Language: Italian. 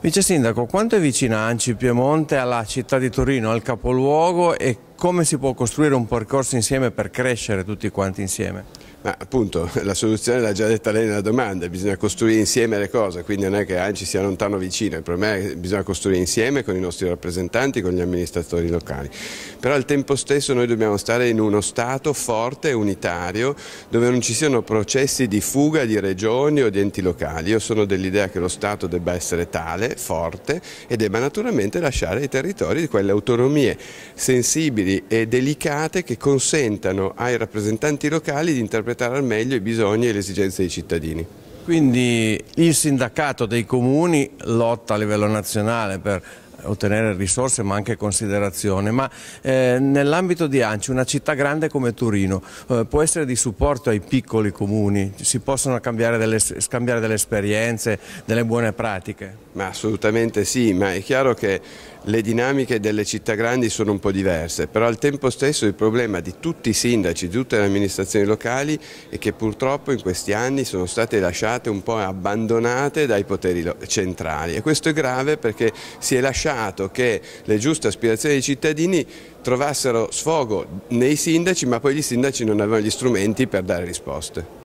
Vice Sindaco, quanto è vicina Anci Piemonte alla città di Torino, al capoluogo e come si può costruire un percorso insieme per crescere tutti quanti insieme? Ma appunto la soluzione l'ha già detta lei nella domanda, bisogna costruire insieme le cose, quindi non è che ci sia lontano o vicino, il problema è che bisogna costruire insieme con i nostri rappresentanti, con gli amministratori locali. Però al tempo stesso noi dobbiamo stare in uno Stato forte e unitario dove non ci siano processi di fuga di regioni o di enti locali. Io sono dell'idea che lo Stato debba essere tale, forte e debba naturalmente lasciare ai territori quelle autonomie sensibili e delicate che consentano ai rappresentanti locali di interpretare interpretare al meglio i bisogni e le esigenze dei cittadini. Quindi il sindacato dei comuni lotta a livello nazionale per ottenere risorse ma anche considerazione, ma eh, nell'ambito di ANCI una città grande come Torino, eh, può essere di supporto ai piccoli comuni, si possono delle, scambiare delle esperienze, delle buone pratiche? Ma assolutamente sì, ma è chiaro che le dinamiche delle città grandi sono un po' diverse, però al tempo stesso il problema di tutti i sindaci, di tutte le amministrazioni locali è che purtroppo in questi anni sono state lasciate un po' abbandonate dai poteri centrali e questo è grave perché si è lasciato lasciato che le giuste aspirazioni dei cittadini trovassero sfogo nei sindaci ma poi i sindaci non avevano gli strumenti per dare risposte.